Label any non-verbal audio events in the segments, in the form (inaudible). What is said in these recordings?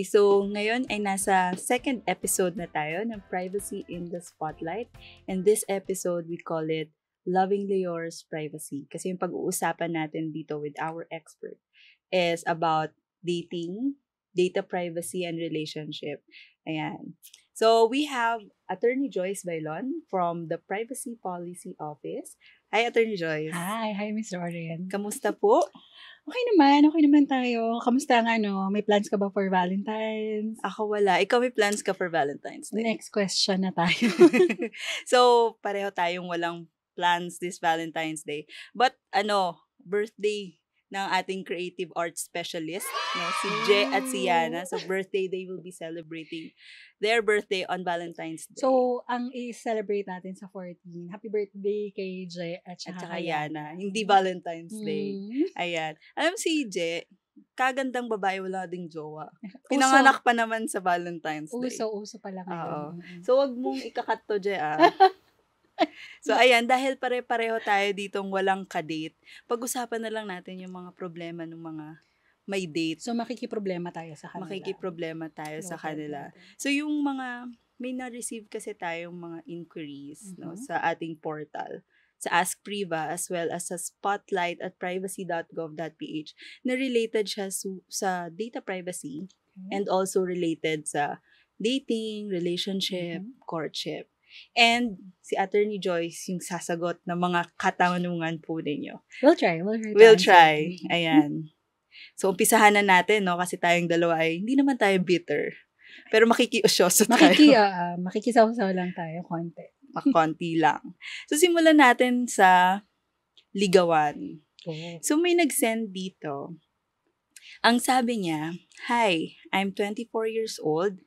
Okay, so ngayon ay nasa second episode na tayo ng Privacy in the Spotlight. And this episode, we call it Lovingly Yours Privacy. Kasi yung pag-uusapan natin dito with our expert is about dating, data privacy, and relationship. Ayan. So we have Attorney Joyce Bailon from the Privacy Policy Office. Hi, Attorney Joyce. Hi, hi, Ms. Dorian. Kamusta po? (laughs) Okay naman, okay naman tayo. Kamusta nga no? May plans ka ba for Valentine's? Ako wala. Ikaw may plans ka for Valentine's Day? Next question na tayo. (laughs) so, pareho tayong walang plans this Valentine's Day. But ano, birthday ng ating creative arts specialist, no? si Jay at si Yana. So, birthday, they will be celebrating their birthday on Valentine's Day. So, ang i-celebrate natin sa 14, happy birthday kay Jay at, at saka Yana. Hindi mm. Valentine's mm. Day. Ayan. Alam si Jay, kagandang babae, wala ding jowa. (laughs) Pinanganak pa naman sa Valentine's Day. Uso, uso pala ngayon. Oo. Mm. So, wag mong ikakat to, Je, ah. (laughs) so ayan, dahil pare-pareho tayo ditong walang kadate, pag-usapan na lang natin yung mga problema ng mga may date. So makikiproblema tayo sa kanila. Makikiproblema tayo no, sa kanila. So yung mga may na-receive kasi tayong mga inquiries mm-hmm. no sa ating portal sa Ask Priva as well as sa Spotlight at privacy.gov.ph na related siya su- sa data privacy mm-hmm. and also related sa dating, relationship, mm-hmm. courtship. And si Attorney Joyce yung sasagot ng mga katanungan po ninyo. We'll try. We'll try. We'll try. (laughs) Ayan. So, umpisahan na natin, no? Kasi tayong dalawa ay hindi naman tayo bitter. Pero makikiusyoso tayo. Makiki, uh, makikisaw-saw lang tayo, konti. Pakonti lang. So, simulan natin sa ligawan. Oh. So, may nag-send dito. Ang sabi niya, Hi, I'm 24 years old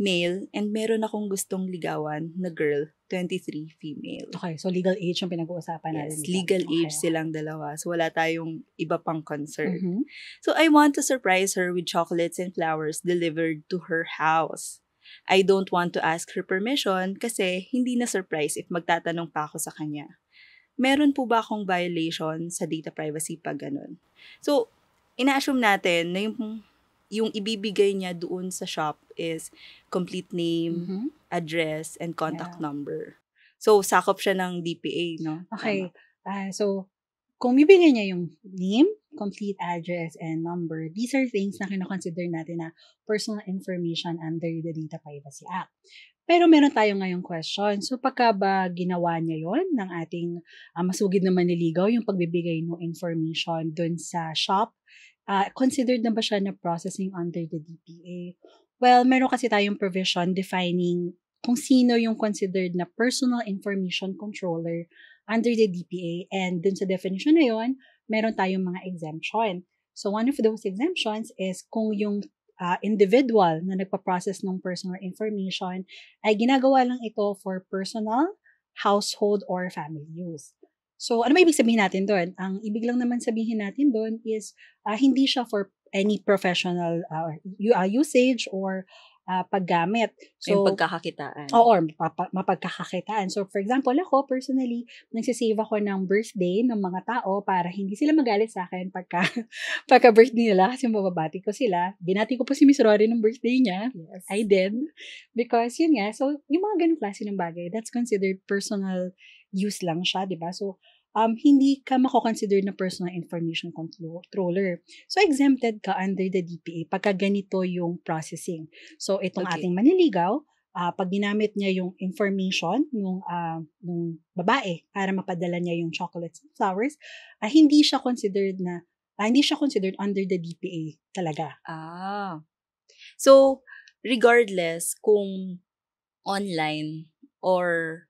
male, and meron akong gustong ligawan na girl, 23 female. Okay, so legal age yung pinag-uusapan natin. Yes, legal okay. age silang dalawa. So wala tayong iba pang concern. Mm-hmm. So I want to surprise her with chocolates and flowers delivered to her house. I don't want to ask her permission kasi hindi na surprise if magtatanong pa ako sa kanya. Meron po ba akong violation sa data privacy pag ganun? So, ina-assume natin na yung yung ibibigay niya doon sa shop is complete name, mm-hmm. address, and contact yeah. number. So, sakop siya ng DPA, no? Okay. Uh, so, kung bibigyan niya yung name, complete address, and number, these are things na kinoconsider natin na personal information under the Data Privacy Act. Pero meron tayo ngayong question. So pagka ba ginawa niya yon ng ating uh, masugid na manliligaw, yung pagbibigay ng information dun sa shop uh, considered na ba siya na processing under the DPA? Well, meron kasi tayong provision defining kung sino yung considered na personal information controller under the DPA. And dun sa definition na yon, meron tayong mga exemption. So one of those exemptions is kung yung uh, individual na nagpa-process ng personal information ay ginagawa lang ito for personal, household, or family use. So, ano may ibig sabihin natin doon? Ang ibig lang naman sabihin natin doon is uh, hindi siya for any professional uh, usage or uh, paggamit. So, yung pagkakakitaan. Oo, or mapagkakakitaan. So, for example, ako personally, nagsisave ako ng birthday ng mga tao para hindi sila magalit sa akin pagka, (laughs) pagka birthday nila kasi mababati ko sila. Binati ko po si Miss Rory ng birthday niya. Yes. I did. Because yun nga, so yung mga ganong klase ng bagay, that's considered personal use lang siya, di ba? So, um, hindi ka makoconsider na personal information controller. So, exempted ka under the DPA pagka ganito yung processing. So, itong okay. ating maniligaw, uh, pag ginamit niya yung information ng uh, ah, ng babae para mapadala niya yung chocolates and flowers, uh, hindi siya considered na uh, hindi siya considered under the DPA talaga. Ah. So, regardless kung online or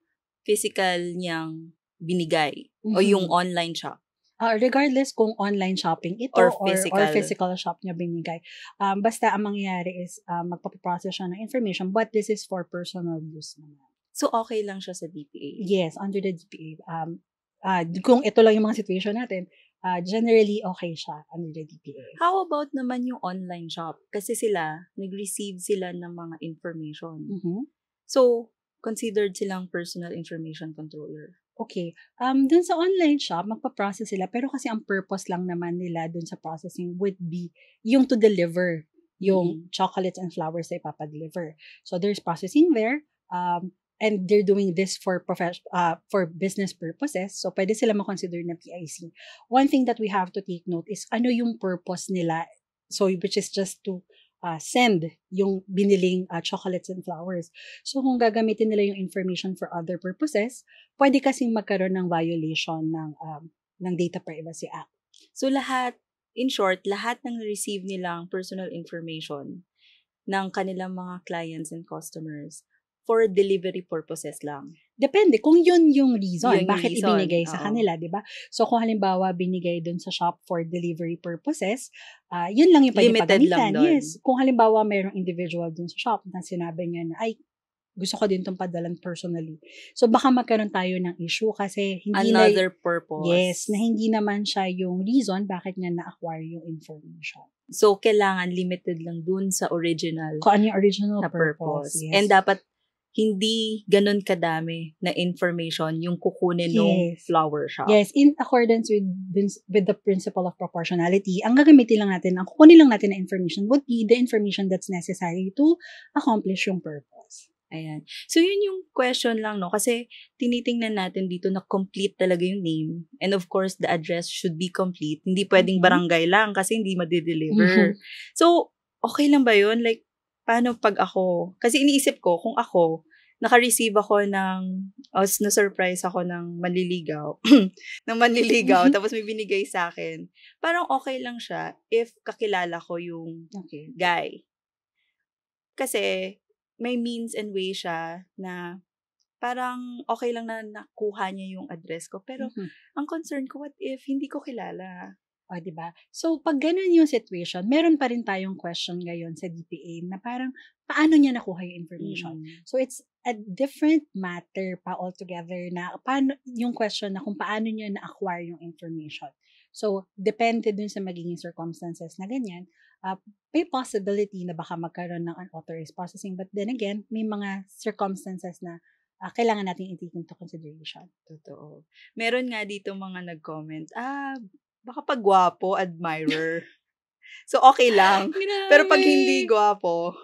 physical niyang binigay mm-hmm. o yung online shop? Uh, regardless kung online shopping ito or physical, or, or physical shop niya binigay. Um, basta ang mangyayari is uh, magpapaprocess siya ng information but this is for personal use naman. So, okay lang siya sa DPA? Yes, under the DPA. Um, uh, kung ito lang yung mga situation natin, uh, generally okay siya under the DPA. How about naman yung online shop? Kasi sila, nag-receive sila ng mga information. Mm-hmm. So, considered silang personal information controller. Okay. Um, dun sa online shop, magpa-process sila. Pero kasi ang purpose lang naman nila dun sa processing would be yung to deliver yung mm-hmm. chocolates and flowers na ipapadeliver. So there's processing there. Um, and they're doing this for profes- uh, for business purposes. So pwede sila makonsider na PIC. One thing that we have to take note is ano yung purpose nila. So which is just to uh, send yung biniling uh, chocolates and flowers. So kung gagamitin nila yung information for other purposes, pwede kasi magkaroon ng violation ng um, ng Data Privacy Act. So lahat, in short, lahat ng receive nilang personal information ng kanilang mga clients and customers for delivery purposes lang. Depende kung yun yung reason yun bakit reason. ibinigay sa Oo. kanila, 'di ba? So kung halimbawa binigay doon sa shop for delivery purposes, uh, yun lang yung pwedeng pagamitan. Yes. Kung halimbawa mayroong individual doon sa shop na sinabi niya na ay gusto ko din tong padalan personally. So baka magkaroon tayo ng issue kasi hindi another na, purpose. Yes, na hindi naman siya yung reason bakit niya na-acquire yung information. So kailangan limited lang dun sa original. Kung ano yung original na purpose. purpose. Yes. And dapat hindi ganun kadami na information yung kukunin yes. ng flower shop. Yes, in accordance with with the principle of proportionality, ang gagamitin lang natin, ang kukunin lang natin na information would be the information that's necessary to accomplish yung purpose. Ayan. So, yun yung question lang, no? Kasi tinitingnan natin dito na complete talaga yung name. And of course, the address should be complete. Hindi pwedeng mm-hmm. barangay lang kasi hindi madideliver. Mm-hmm. So, okay lang ba yun? Like, paano pag ako? Kasi iniisip ko, kung ako, naka-receive ako ng, oh, na-surprise ako ng manliligaw. (clears throat) ng manliligaw, (laughs) tapos may binigay sa akin. Parang okay lang siya if kakilala ko yung okay. guy. Kasi, may means and way siya na parang okay lang na nakuha niya yung address ko. Pero, mm-hmm. ang concern ko, what if hindi ko kilala? O, oh, di ba? So, pag ganun yung situation, meron pa rin tayong question ngayon sa DPA na parang, paano niya nakuha yung information? Mm. So, it's a different matter pa altogether na paano, yung question na kung paano niya na-acquire yung information. So, depende dun sa magiging circumstances na ganyan, uh, may possibility na baka magkaroon ng unauthorized processing. But then again, may mga circumstances na uh, kailangan natin i-take into consideration. Totoo. Meron nga dito mga nag-comment, ah, baka pag gwapo, admirer. (laughs) so, okay lang. Pero pag hindi gwapo,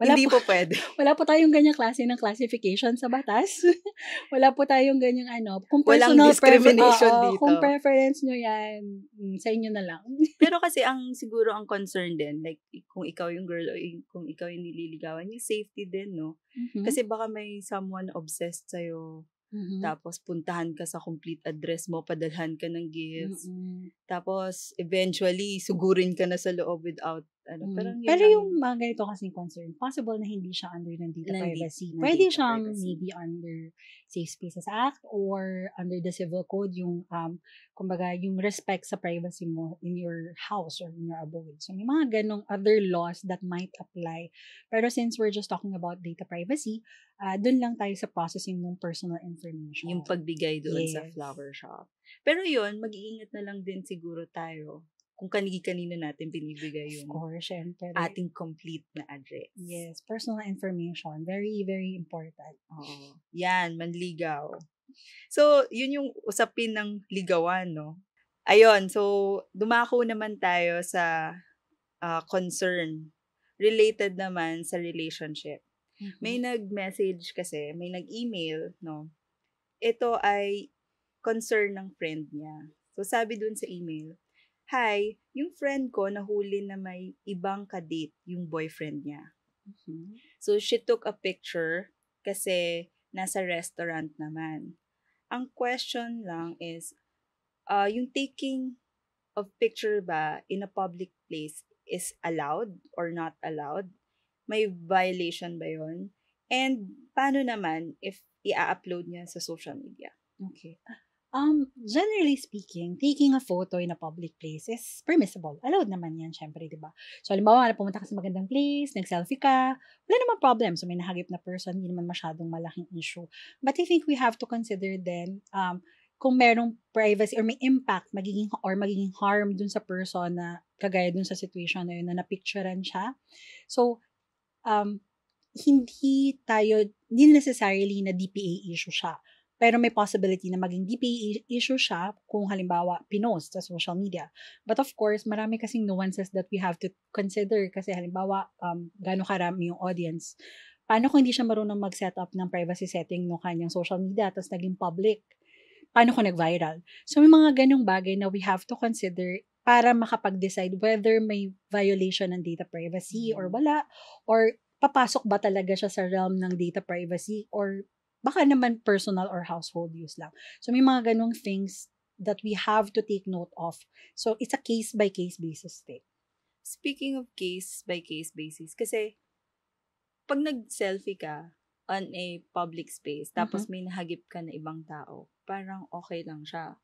wala hindi po, po pwede. (laughs) Wala po tayong ganyang klase ng classification sa batas. (laughs) wala po tayong ganyang ano. Kung personal Walang discrimination prefer- dito. kung preference nyo yan, mm, sa inyo na lang. Pero kasi ang siguro ang concern din, like kung ikaw yung girl o kung ikaw yung nililigawan, yung safety din, no? Mm-hmm. Kasi baka may someone obsessed sa'yo Mm-hmm. Tapos puntahan ka sa complete address mo, padalhan ka ng gifts. Mm-hmm. Tapos eventually sugurin ka na sa loob without ano, mm. pero, yun pero yung mga ganito kasing concern, possible na hindi siya under ng data ng privacy. Ng Pwede data siyang privacy. maybe under Safe Spaces Act or under the Civil Code, yung, um, kumbaga, yung respect sa privacy mo in your house or in your abode. So, may mga ganong other laws that might apply. Pero since we're just talking about data privacy, uh, ah, doon lang tayo sa processing ng personal information. Yung pagbigay doon yes. sa flower shop. Pero yun, mag-iingat na lang din siguro tayo kung kanigi-kanino natin binibigay yung of course, ating complete na address. Yes, personal information. Very, very important. Oh. Yan, manligaw. So, yun yung usapin ng ligawan, no? Ayun, so dumako naman tayo sa uh, concern related naman sa relationship. Mm-hmm. May nag-message kasi, may nag-email, no? Ito ay concern ng friend niya. So, sabi dun sa email, hi, yung friend ko nahuli na may ibang kadate yung boyfriend niya. Mm-hmm. So, she took a picture kasi nasa restaurant naman. Ang question lang is, uh, yung taking of picture ba in a public place is allowed or not allowed? May violation ba yon? And paano naman if i-upload niya sa social media? Okay. Ah, Um, generally speaking, taking a photo in a public place is permissible. Allowed naman yan, syempre, di ba? So, halimbawa, na pumunta ka sa magandang place, nag-selfie ka, wala naman problem. So, may nahagip na person, hindi naman masyadong malaking issue. But I think we have to consider then, um, kung merong privacy or may impact magiging or magiging harm dun sa person na kagaya dun sa situation na yun na napicturean siya. So, um, hindi tayo, hindi necessarily na DPA issue siya pero may possibility na maging DPA issue siya kung halimbawa pinost sa social media. But of course, marami kasing nuances that we have to consider kasi halimbawa um, gano'ng karami yung audience. Paano kung hindi siya marunong mag-set up ng privacy setting ng kanyang social media tapos naging public? Paano kung nag-viral? So may mga ganong bagay na we have to consider para makapag-decide whether may violation ng data privacy or mm. wala or papasok ba talaga siya sa realm ng data privacy or Baka naman personal or household use lang. So may mga ganong things that we have to take note of. So it's a case by case basis take. Speaking of case by case basis, kasi pag nag-selfie ka on a public space, tapos mm-hmm. may nahagip ka na ibang tao, parang okay lang siya.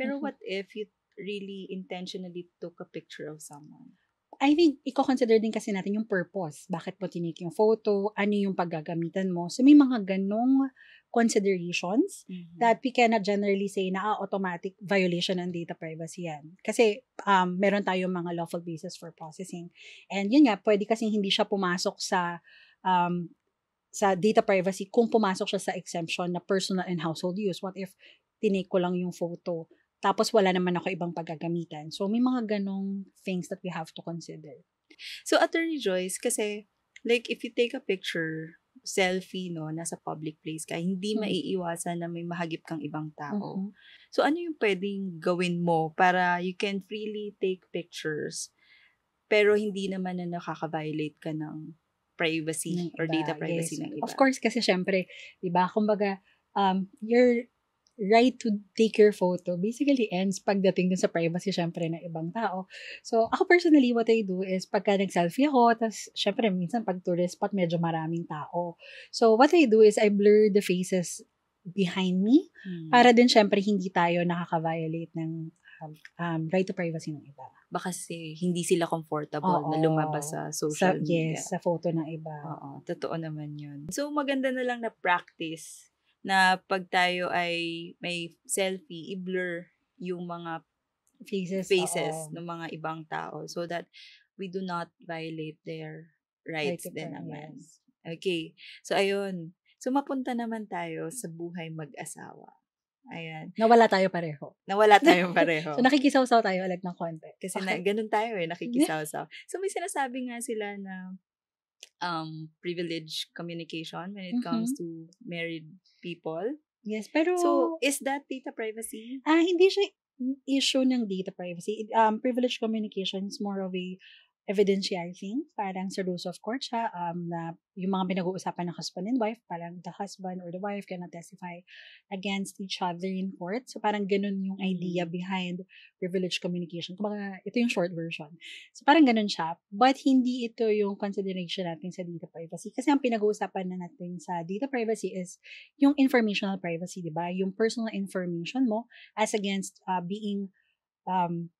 Pero mm-hmm. what if you really intentionally took a picture of someone? I think, i-consider din kasi natin yung purpose. Bakit mo tinik yung photo? Ano yung paggagamitan mo? So, may mga ganong considerations mm-hmm. that we cannot generally say na ah, automatic violation ng data privacy yan. Kasi um, meron tayong mga lawful basis for processing. And yun nga, pwede kasi hindi siya pumasok sa um, sa data privacy kung pumasok siya sa exemption na personal and household use. What if tinake ko lang yung photo tapos wala naman ako ibang paggagamitan. So may mga ganong things that we have to consider. So Attorney Joyce, kasi like if you take a picture, selfie, no, nasa public place ka, hindi mm-hmm. maiiwasan na may mahagip kang ibang tao. Mm-hmm. So ano yung pwedeng gawin mo para you can freely take pictures pero hindi naman na nakaka-violate ka ng privacy ng or data privacy yes. ng iba. Of course kasi syempre, 'di ba? Kumbaga um you're right to take your photo basically ends pagdating dun sa privacy syempre ng ibang tao. So, ako personally, what I do is pagka nag-selfie ako, tas syempre minsan pag tourist spot, medyo maraming tao. So, what I do is I blur the faces behind me hmm. para din syempre hindi tayo nakaka-violate ng um, um, right to privacy ng iba. Baka kasi hindi sila comfortable Oo, na lumabas sa social sa, media. Yes, sa photo ng iba. Oo, totoo naman yun. So maganda na lang na practice na pag tayo ay may selfie, i-blur yung mga faces, faces ng mga ibang tao so that we do not violate their rights like din naman. Yes. Okay. So, ayun. So, mapunta naman tayo sa buhay mag-asawa. Ayan. Nawala tayo pareho. Nawala (laughs) tayo pareho. so, nakikisaw-saw tayo ulit ng konti. Kasi okay. na, ganun tayo eh, (laughs) nakikisaw-saw. So, may sinasabi nga sila na um, privilege communication when it mm-hmm. comes to married people. Yes, pero... So, is that data privacy? Ah, hindi siya issue ng data privacy. Um, privilege communication is more of a evidentiating, parang sa rules of court siya, um, na yung mga pinag-uusapan ng husband and wife, parang the husband or the wife cannot testify against each other in court. So parang ganun yung idea mm. behind privileged communication. Kumbaga, ito yung short version. So parang ganun siya. But hindi ito yung consideration natin sa data privacy. Kasi ang pinag-uusapan na natin sa data privacy is yung informational privacy, di ba? Yung personal information mo as against uh, being um,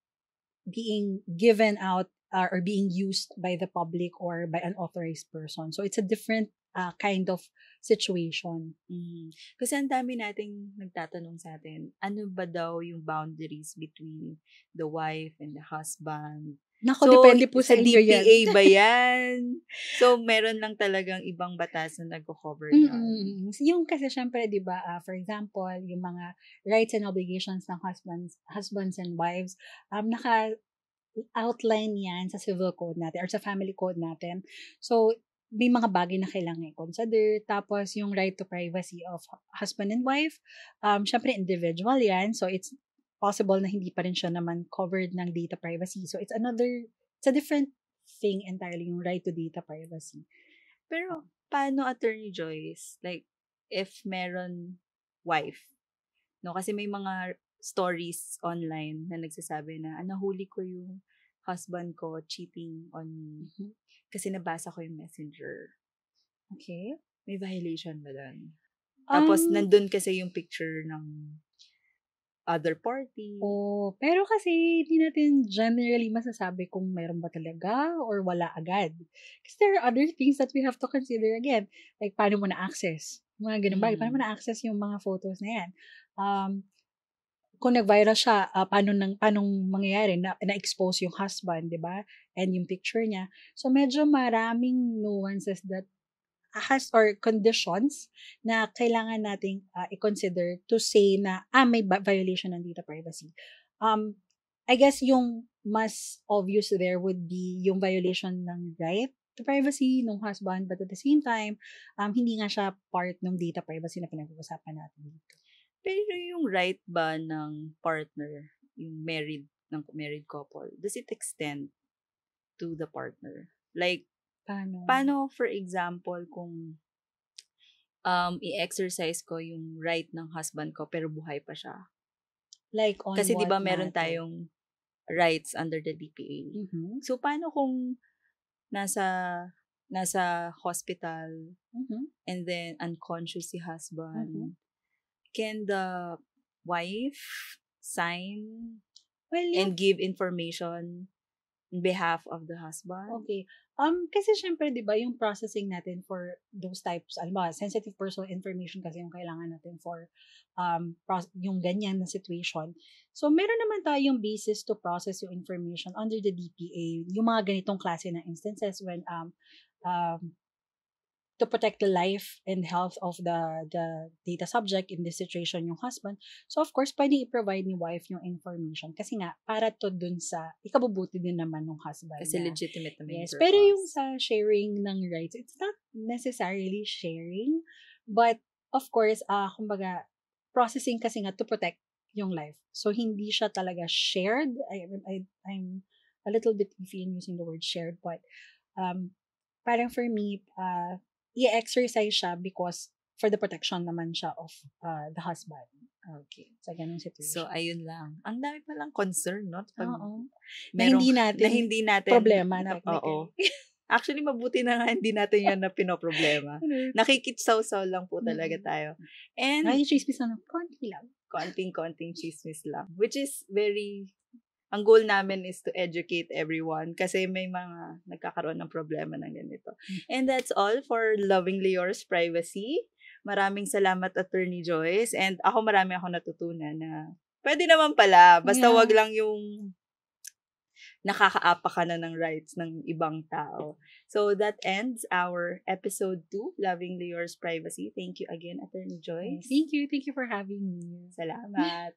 being given out uh, or being used by the public or by an authorized person. So it's a different uh, kind of situation. Mm. Kasi ang dami nating nagtatanong sa atin, ano ba daw yung boundaries between the wife and the husband? Nako, so, depende po sa, DPA yan. ba (laughs) yan? so, meron lang talagang ibang batas na nagko-cover mm -hmm. Yung kasi syempre, di ba, uh, for example, yung mga rights and obligations ng husbands, husbands and wives, um, naka, outline yan sa civil code natin or sa family code natin. So, may mga bagay na kailangan i-consider. Tapos, yung right to privacy of husband and wife, um, syempre individual yan. So, it's possible na hindi pa rin siya naman covered ng data privacy. So, it's another, it's a different thing entirely, yung right to data privacy. Pero, paano Attorney Joyce? Like, if meron wife, no? Kasi may mga stories online na nagsasabi na, ah, nahuli ko yung husband ko cheating on me mm-hmm. kasi nabasa ko yung messenger. Okay? May violation ba doon? Um, Tapos, nandun kasi yung picture ng other party. Oh, pero kasi hindi natin generally masasabi kung meron ba talaga or wala agad. Kasi there are other things that we have to consider again. Like, paano mo na-access? Mga ganun mm. hmm ba? Paano mo mm. na-access yung mga photos na yan? Um, kung nag-viral siya, uh, paano, nang, paano mangyayari? Na, na-expose yung husband, di ba? And yung picture niya. So, medyo maraming nuances that has or conditions na kailangan nating uh, i-consider to say na ah may violation ng data privacy. Um I guess yung mas obvious there would be yung violation ng right to privacy ng husband but at the same time um hindi nga siya part ng data privacy na pinag-uusapan natin dito. Pero yung right ba ng partner, yung married, ng married couple, does it extend to the partner? Like, paano? Paano, for example, kung um, i-exercise ko yung right ng husband ko pero buhay pa siya? Like, on Kasi di ba meron tayong rights under the DPA. Mm-hmm. So, paano kung nasa nasa hospital mm-hmm. and then unconscious si husband mm-hmm can the wife sign well, yeah. and give information in behalf of the husband? Okay. Um, kasi syempre, di ba, yung processing natin for those types, alam ba, sensitive personal information kasi yung kailangan natin for um, yung ganyan na situation. So, meron naman tayong basis to process yung information under the DPA, yung mga ganitong klase ng instances when um, um, to protect the life and health of the the data subject in this situation yung husband. So of course, pwede i-provide ni wife yung information kasi nga para to dun sa ikabubuti din naman ng husband. Kasi na, legitimate naman yes, Pero yung sa sharing ng rights, it's not necessarily sharing but of course, uh, kumbaga processing kasi nga to protect yung life. So hindi siya talaga shared. I, I I'm a little bit iffy in using the word shared but um parang for me, uh, i-exercise siya because for the protection naman siya of uh, the husband. Okay. Sa ganung situation. So, ayun lang. Ang dami pa lang concern, no? Pag Oo. na hindi natin, na hindi natin problema na Oo. Actually, mabuti na nga hindi natin yan na pinoproblema. (laughs) Nakikitsaw-saw lang po talaga tayo. And, Ay, chismis na konti lang. Konting-konting chismis lang. Which is very ang goal namin is to educate everyone kasi may mga nagkakaroon ng problema ng ganito. Hmm. And that's all for Lovingly Yours Privacy. Maraming salamat Attorney Joyce and ako marami ako natutunan na pwede naman pala basta yeah. wag lang yung nakakaapa ka na ng rights ng ibang tao. So that ends our episode 2, Lovingly Yours Privacy. Thank you again, Attorney Joyce. Thank you. Thank you for having me. Salamat.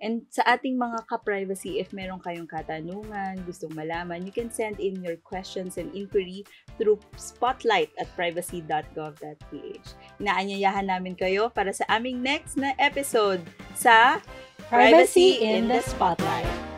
And sa ating mga ka-privacy, if meron kayong katanungan, gustong malaman, you can send in your questions and inquiry through spotlight at privacy.gov.ph. Inaanyayahan namin kayo para sa aming next na episode sa Privacy, privacy in the Spotlight.